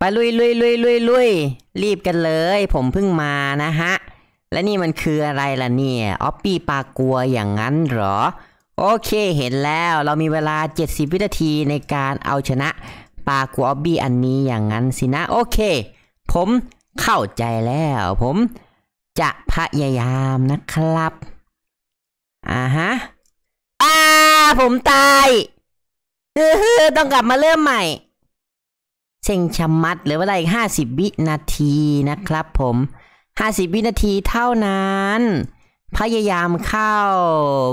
ไปลุยลุยลุยลุยลุยรีบกันเลย ผมเพิ่งมานะฮะ และนี่มันคืออะไรล่ะเนี่ย ออปปี้ปลากลัวอย่างนั้นเหรอ โอเคเห็นแล้วเรามีเวลา 70 วินาทีในการเอาชนะปลากัวออบบี้อันนี้อย่างนั้นสินะ โอเค ผมเข้าใจแล้วผมจะพยายามนะครับ อ่าฮะอ่าผมตายเออต้องกลับมาเริ่มใหม่เซ็งชมัดเหลือเวลาอีกห้าสิบวินาทีนะครับ ผมห้าสิบวินาทีเท่านั้น พยายามเข้า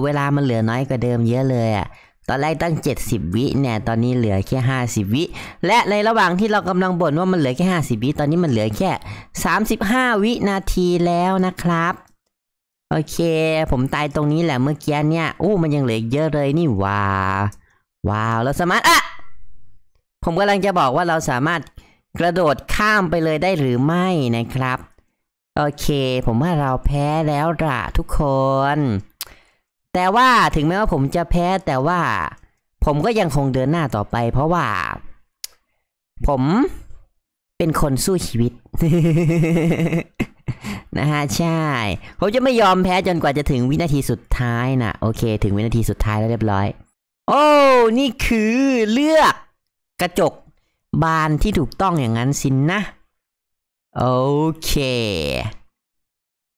เวลามันเหลือน้อยกว่าเดิมเยอะเลยอะตอนแรกตั้ง 70 วิเนี่ยตอนนี้เหลือแค่ 50 วิ และในระหว่างที่เรากำลังบ่นว่ามันเหลือแค่50วิตอนนี้มันเหลือแค่35 วินาทีแล้วนะครับโอเค ผมตายตรงนี้แหละเมื่อกี้เนี่ยอู้มันยังเหลือเยอะเลยนี่ว้าวว้าวแล้วสมารทอ่ะผมกำลังจะบอกว่าเราสามารถกระโดดข้ามไปเลยได้หรือไม่นะครับ โอเค ผมว่าเราแพ้แล้วล่ะทุกคน แต่ว่าถึงแม้ว่าผมจะแพ้แต่ว่า ผมก็ยังคงเดินหน้าต่อไป เพราะว่า ผมเป็นคนสู้ชีวิต นะฮะใช่ผมจะไม่ยอมแพ้จนกว่าจะถึงวินาทีสุดท้ายนะโอเค ถึงวินาทีสุดท้ายแล้วเรียบร้อย โอ้นี่คือเลือกกระจกบานที่ถูกต้องอย่างนั้นสินนะ โอเค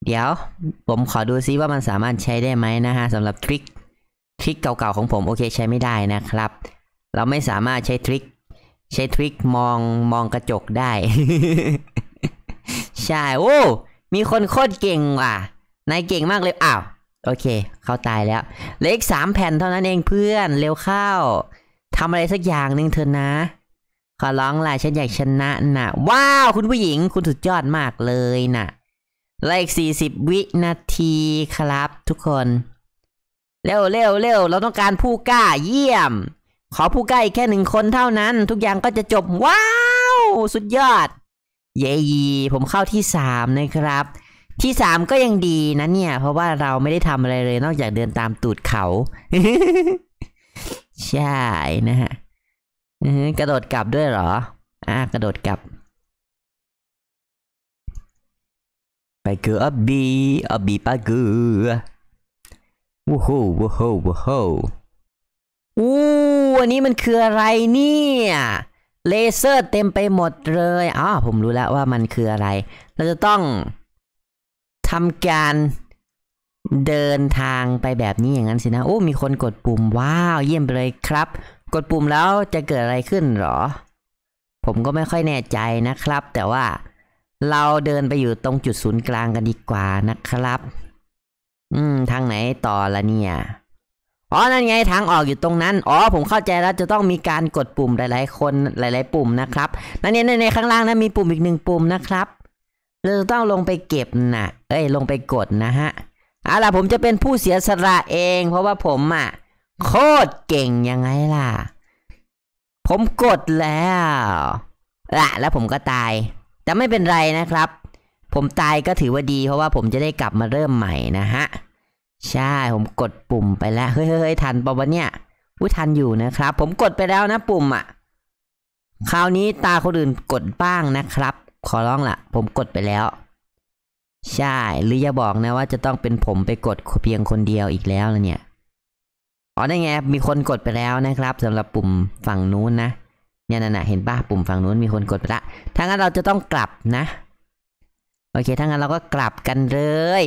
เดี๋ยว ผมขอดูซิว่ามันสามารถใช้ได้ไหมนะฮะสำหรับทริคทริคเก่าๆของผมโอเคใช้ไม่ได้นะครับ เราไม่สามารถใช้ทริคใช้ทริคมองมองกระจกได้ใช่โอ้มีคนโคตรเก่งว่ะนายเก่งมากเลยอ้าวโอเค เขาตายแล้วเหลืออีกสามแผ่นเท่านั้นเองเพื่อนเร็วเข้าทำอะไรสักอย่างหนึ่งเถอะนะขอร้องล่ะฉันอยากชนะนะว้าว คุณผู้หญิงคุณสุดยอดมากเลยนะเหลืออีกสี่สิบวินาทีครับทุกคน เร็วเร็วเร็วเราต้องการผู้กล้าเยี่ยม ขอผู้กล้าอีกแค่หนึ่งคนเท่านั้น ทุกอย่างก็จะจบว้าว สุดยอดเยยีผมเข้าที่สามนะครับ ที่สามก็ยังดีนะเนี่ยเพราะว่าเราไม่ได้ทำอะไรเลยนอกจากเดินตามตูดเขาใช่นะฮะกระโดดกลับด้วยเหรอ อ่ากระโดดกลับ ไปเกือบบีอบีปาเกือวูู้้วูู้้วูู้้อู้อันนี้มันคืออะไรเนี่ย เลเซอร์เต็มไปหมดเลยอ๋อผมรู้แล้วว่ามันคืออะไร เราจะต้องทำการเดินทางไปแบบนี้อย่างนั้นสินะโอ้ มีคนกดปุ่มว้าวเยี่ยมไปเลยครับ กดปุ่มแล้วจะเกิดอะไรขึ้นหรอ ผมก็ไม่ค่อยแน่ใจนะครับแต่ว่าเราเดินไปอยู่ตรงจุดศูนย์กลางกันดีกว่านะครับ อืมทางไหนต่อละเนี่ยอ๋อนั่นไงทางออกอยู่ตรงนั้น อ๋อ ผมเข้าใจแล้วจะต้องมีการกดปุ่มหลาย ๆ คน หลาย ๆ ปุ่มนะครับนั่นเนี่ยในข้างล่างนะมีปุ่มอีกหนึ่งปุ่มนะครับเราต้องลงไปเก็บนะ่ะเอ้ยลงไปกดนะฮะเอาล่ะผมจะเป็นผู้เสียสละเอง เพราะว่าผมอ่ะโคตรเก่งยังไงล่ะผมกดแล้วละแล้วผมก็ตายแต่ไม่เป็นไรนะครับ ผมตายก็ถือว่าดี เพราะว่าผมจะได้กลับมาเริ่มใหม่นะฮะใช่ผมกดปุ่มไปแล้วเฮ้ยเฮ้ยทันปอวเนี่ยอุ้ยทันอยู่นะครับ ผมกดไปแล้วนะปุ่มอ่ะคราวนี้ตาคนอื่นกดบ้างนะครับ ขอร้องละ่ะ ผมกดไปแล้วใช่ หรืออย่าบอกนะ ว่าจะต้องเป็นผมไปกดเพียงคนเดียวอีกแล้วละเนี่ย อ๋อได้ไงมีคนกดไปแล้วนะครับ สำหรับปุ่มฝั่งนู้นนะ เนี่ยนะเห็นป่ะปุ่มฝั่งนู้นมีคนกดไปละถ้างั้นเราจะต้องกลับนะ โอเค ถ้างั้นเราก็กลับกันเลย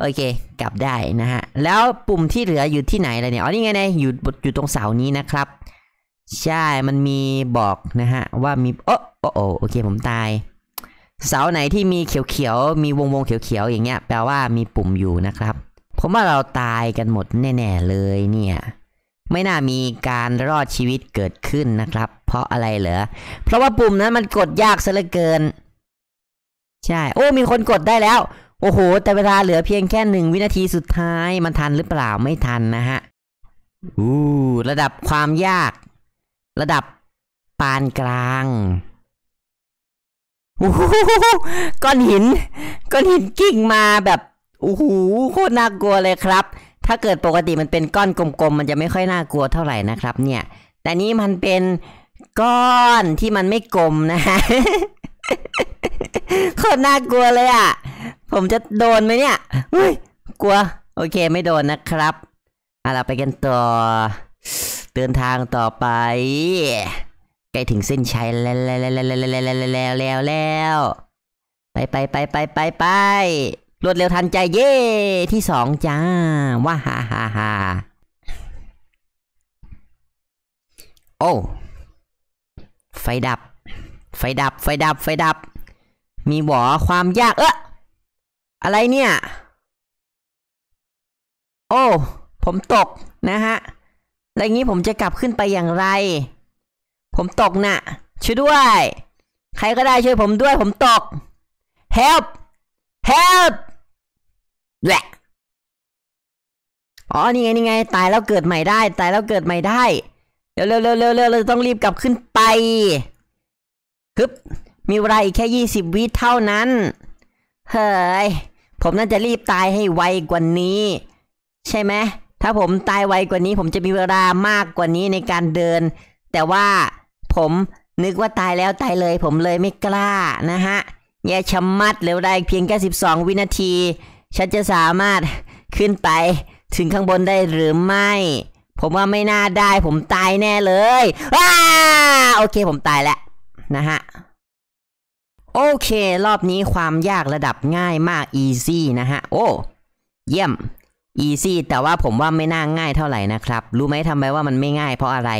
โอเค กลับได้นะฮะ แล้วปุ่มที่เหลืออยู่ที่ไหนลไรเนี่ยอ๋อนี่ไง่ยอยู่อยู่ตรงเสานี้นะครับ ใช่มันมีบอกนะฮะว่ามีโอ้โอ้โอเค ผมตายเสาไหนที่มีเขียวๆมีวงๆเขียวๆอย่างเงี้ยแปลว่ามีปุ่มอยู่นะครับผมว่าเราตายกันหมดแน่ๆ เลยเนี่ย ไม่น่ามีการรอดชีวิตเกิดขึ้นนะครับ เพราะอะไรเหรอเพราะว่าปุ่มนั้นมันกดยากซะเหลือเกิน ใช่ โอ้ มีคนกดได้แล้ว โอ้โห แต่เวลาเหลือเพียงแค่หนึ่งวินาทีสุดท้ายมันทันหรือเปล่าไม่ทันนะฮะอู้ระดับความยาก ระดับปานกลางก้อนหินก้อนหินกิ่งมาแบบโอ้โหโคตรน่ากลัวเลยครับ ถ้าเกิดปกติมันเป็นก้อนกลมๆมันจะไม่ค่อยน่ากลัวเท่าไหร่นะครับเนี่ย แต่นี้มันเป็นก้อนที่มันไม่กลมนะฮะโคตรน่ากลัวเลยอ่ะ ผมจะโดนไหมเนี่ย เฮ้ยกลัวโอเคไม่โดนนะครับเอาเราไปกันต่อเดินทางต่อไปใกล้ถึงเส้นชัยแล้วแล้วแล้วแล้วแล้วแล้วแล้ว ไปไปไปไปไปไปรวดเร็วทันใจเย่ที่สองจ้าว้าฮ่าฮ่าฮ่าโอ้ไฟดับ ไฟดับ ไฟดับ ไฟดับ มีหวอความยาก เอออะไรเนี่ย โอ้ผมตกนะฮะแล้วงี้ผมจะกลับขึ้นไปอย่างไรผมตกนะ่ะ ช่วยด้วย ใครก็ได้ช่วยผมด้วยผมตก help help แหละ อ๋อ นี่ไงนี่ไง ตายแล้วเกิดใหม่ได้ ตายแล้วเกิดใหม่ได้เร็วเร็วเร็วเร็วเร็วเราต้องรีบกลับขึ้นไปฮึบมีเวลาอีกแค่ยี่สิบวิเท่านั้น เฮ้ย ผมน่าจะรีบตายให้ไวกว่านี้ ใช่ไหมถ้าผมตายไวกว่านี้ ผมจะมีเวลามากกว่านี้ในการเดิน แต่ว่าผม นึกว่าตายแล้ว ตายเลยผมเลยไม่กล้านะฮะแย่ชะมัดเหลือได้เพียงแค่12วินาที ฉันจะสามารถขึ้นไปถึงข้างบนได้หรือไม่ ผมว่าไม่น่าได้ผมตายแน่เลยว้าโอเคผมตายแล้ว นะฮะ โอเครอบนี้ความยากระดับง่ายมาก easy นะฮะ โอ้ เยี่ยมอีซี่แต่ว่าผมว่าไม่น่าง่ายเท่าไหร่นะครับรู้ไหมทำไมว่ามันไม่ง่ายเพราะอะไร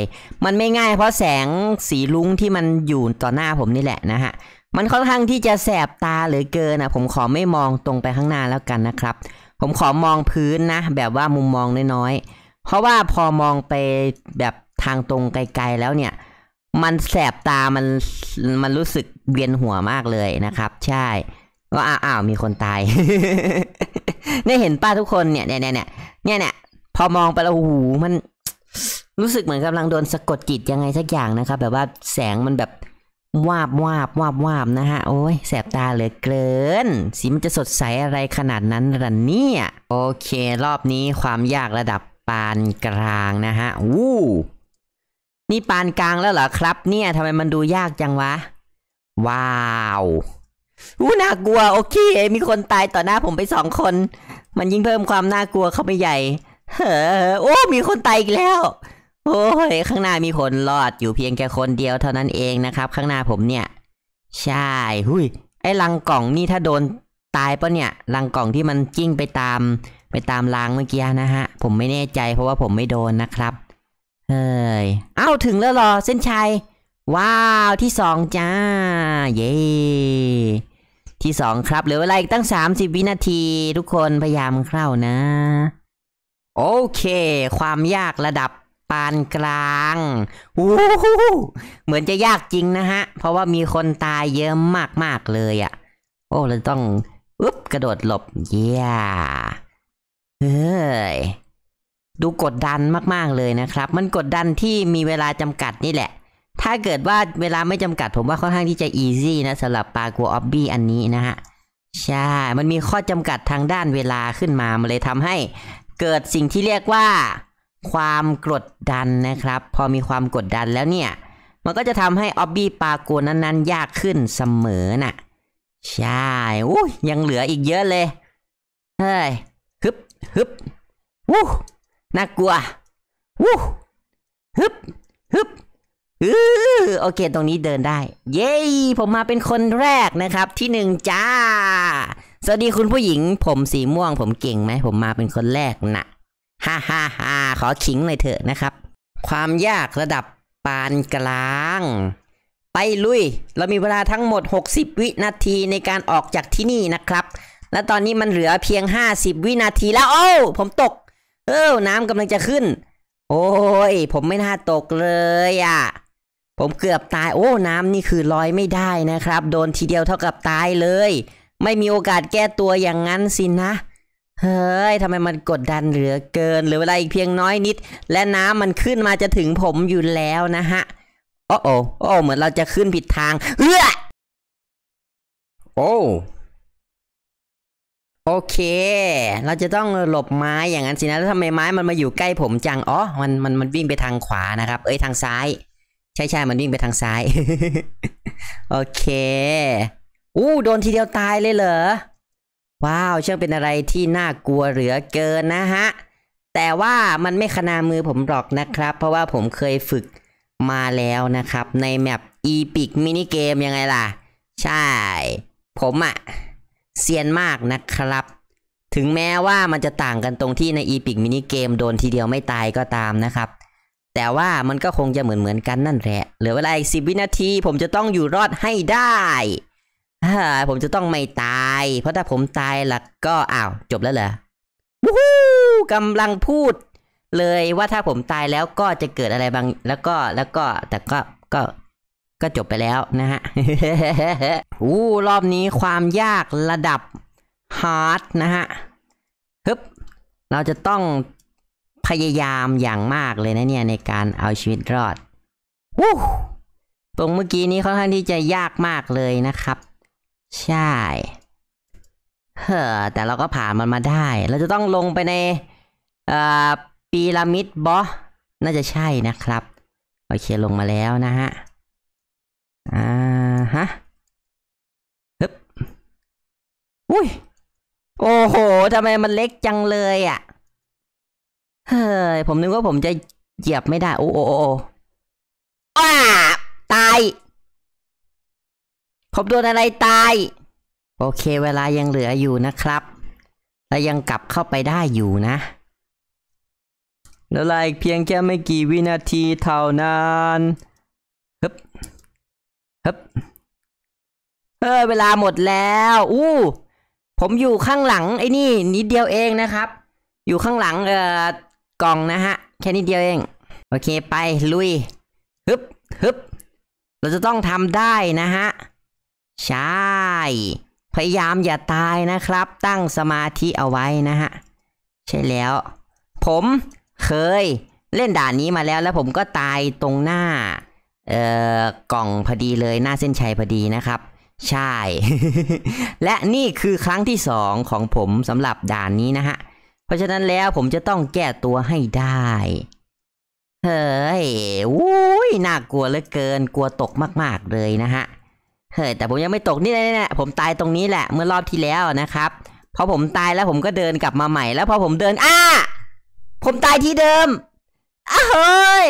มันไม่ง่ายเพราะแสงสีลุ้งที่มันอยู่ต่อหน้าผมนี่แหละนะฮะ มันค่อนข้างที่จะแสบตาเหลือเกินนะผมขอไม่มองตรงไปข้างหน้าแล้วกันนะครับ ผมขอมองพื้นนะ แบบว่ามุมมองน้อยๆ เพราะว่าพอมองไปแบบทางตรงไกลๆแล้วเนี่ย มันแสบตามันมันรู้สึกเวียนหัวมากเลยนะครับ ใช่ว่าอ้าวมีคนตายเนี่ยเห็นป้าทุกคนเนี่ยเนี่ยเนี่ยเนี่ยเนี่ยพอมองไปแล้วหูมันรู้สึกเหมือนกำลังโดนสะกดจิตยังไงสักอย่างนะครับ แบบว่าแสงมันแบบ วาบวาบวาบวาบนะฮะโอ้ยแสบตาเหลือเกิน สีมันจะสดใสอะไรขนาดนั้นระเนี่ย โอเค รอบนี้ความยากระดับปานกลางนะฮะอู้นี่ปานกลางแล้วเหรอครับ เนี่ยทำไมมันดูยากจังวะ ว้าวอู้น่ากลัวโอเคมีคนตายต่อหน้าผมไปสองคน มันยิ่งเพิ่มความน่ากลัวเข้าไปใหญ่ เฮ้อโอ้มีคนตายอีกแล้วโอ้ยข้างหน้ามีคนรอดอยู่เพียงแค่คนเดียวเท่านั้นเองนะครับ ข้างหน้าผมเนี่ย ใช่ หุยไอ้ลังกล่องนี่ถ้าโดน ตายปะเนี่ย ลังกล่องที่มันจิ้งไปตาม ไปตามรางเมื่อกี้นะฮะ ผมไม่แน่ใจ เพราะว่าผมไม่โดนนะครับเฮ้ยเอ้าถึงแล้วรอเส้นชัยว้าวที่สองจ้า เย้ที่สองครับเหลือเวลาอีกตั้งสามสิบวินาทีทุกคนพยายามเข้านะ โอเค ความยากระดับปานกลางโอ้โหเหมือนจะยากจริงนะฮะ เพราะว่ามีคนตายเยอะมากๆเลยอะ่ะโอ้ เราต้องอึ๊บกระโดดหลบเย่เฮ้ยดูกดดันมากๆเลยนะครับ มันกดดันที่มีเวลาจำกัดนี่แหละถ้าเกิดว่าเวลาไม่จำกัดผมว่าค่อนข้างที่จะอีซี่นะสำหรับปากัวออบบี้อันนี้นะฮะ ใช่ มันมีข้อจำกัดทางด้านเวลาขึ้นมา มันเลยทำให้เกิดสิ่งที่เรียกว่า ความกดดันนะครับ พอมีความกดดันแล้วเนี่ย มันก็จะทำให้ออบบี้ปากัวนั้น ๆ ยากขึ้นเสมอนะ่ะใช่อู้ยังเหลืออีกเยอะเลยเฮ้ยฮึบฮึบวู้น่ากลัววู้ฮึบฮึบโอเค ตรงนี้เดินได้ เย้ ผมมาเป็นคนแรกนะครับ ที่หนึ่งจ้า สวัสดีคุณผู้หญิง ผมสีม่วงผมเก่งไหมผมมาเป็นคนแรกนะฮ่าฮ่าฮ่าขอขิงหน่อยเถอะนะครับ ความยากระดับปานกลาง ไปลุย เรามีเวลาทั้งหมด 60 วินาทีในการออกจากที่นี่นะครับ และตอนนี้มันเหลือเพียง50 วินาทีแล้ว โอ้ผมตก เออาน้ำกำลังจะขึ้น โอ้ย ผมไม่น่าตกเลยอะ่ะผมเกือบตาย โอ้ น้ำนี่คือลอยไม่ได้นะครับ โดนทีเดียวเท่ากับตายเลย ไม่มีโอกาสแก้ตัวอย่างนั้นสินะ เฮ้ยทำไมมันกดดันเหลือเกินหรือเวลาอีกเพียงน้อยนิด และน้ำมันขึ้นมาจะถึงผมอยู่แล้วนะฮะโอ้โอ้โอ้ เหมือนเราจะขึ้นผิดทาง เฮ้ยโอ้ โอเค เราจะต้องหลบไม้อย่างนั้นสินะแล้วทำไมไม้มันมาอยู่ใกล้ผมจัง อ๋อมันมัน มันวิ่งไปทางขวานะครับ เอ้ย ทางซ้ายใช่ใช่มันวิ่งไปทางซ้าย โอเค อู้โดนทีเดียวตายเลยเหรอ ว้าวช่างเป็นอะไรที่น่ากลัวเหลือเกินนะฮะ แต่ว่ามันไม่ขนามือผมหรอกนะครับ เพราะว่าผมเคยฝึกมาแล้วนะครับ ในแมปอีพิกมินิเกมยังไงล่ะ ใช่ ผมอะเซียนมากนะครับ ถึงแม้ว่ามันจะต่างกันตรงที่ในอีพิกมินิเกมโดนทีเดียวไม่ตายก็ตามนะครับแต่ว่ามันก็คงจะเหมือนเหมือนกันนั่นแหละ เหลือเวลาอีกสิบวินาทีผมจะต้องอยู่รอดให้ได้ผมจะต้องไม่ตาย เพราะถ้าผมตายล่ะก็อ้าวจบแล้วเหรอวู้ฮู้กำลังพูด เลยว่าถ้าผมตายแล้วก็จะเกิดอะไรบางแล้วก็แล้วก็แต่ก็ก็ก็จบไปแล้วนะฮะอู้รอบนี้ความยากระดับฮาร์ดนะฮะฮึบเราจะต้องพยายามอย่างมากเลยนะเนี่ย ในการเอาชีวิตรอด วู้ตรงเมื่อกี้นี้เขาท่้างที่จะยากมากเลยนะครับ ใช่ เฮ้อแต่เราก็ผ่านมันมาได้ เราจะต้องลงไปใน เอ่อปีรามิดบอสน่าจะใช่นะครับ โอเค ลงมาแล้วนะฮะ อ่าฮะฮึบอุ้ยโอ้โห ทำไมมันเล็กจังเลยอะ่ะเฮ้ย ผมนึกว่าผมจะเหยียบไม่ได้โอ้โอ้โอ้ว้าตาย ผมโดนอะไรตาย โอเคเวลายังเหลืออยู่นะครับและยังกลับเข้าไปได้อยู่นะแล้วลาเพียงแค่ไม่กี่วินาทีเท่านั้นฮึบฮึบเออเวลาหมดแล้วอู้ผมอยู่ข้างหลัง ไอ้นี่นิดเดียวเองนะครับ อยู่ข้างหลังเอ่อกล่องนะฮะ แค่นี้เดียวเองโอเคไปลุยฮึบฮึบเราจะต้องทำได้นะฮะ ใช่ พยายามอย่าตายนะครับ ตั้งสมาธิเอาไว้นะฮะ ใช่แล้ว ผมเคยเล่นด่านนี้มาแล้วแล้วผมก็ตายตรงหน้า เอ่อ กล่องพอดีเลยหน้าเส้นชัยพอดีนะครับ ใช่ และนี่คือครั้งที่สองของผมสำหรับด่านนี้นะฮะเพราะฉะนั้นแล้วผมจะต้องแก้ตัวให้ได้ เฮ้ยวุ้ยน่ากลัวเหลือเกิน กลัวตกมากๆเลยนะฮะ เฮ้ย แต่ผมยังไม่ตกนี่แน่ะผมตายตรงนี้แหละ เมื่อรอบที่แล้วนะครับ พอผมตายแล้วผมก็เดินกลับมาใหม่แล้ว พอผมเดิน อ้า ผมตายที่เดิมอ้าเฮ้ย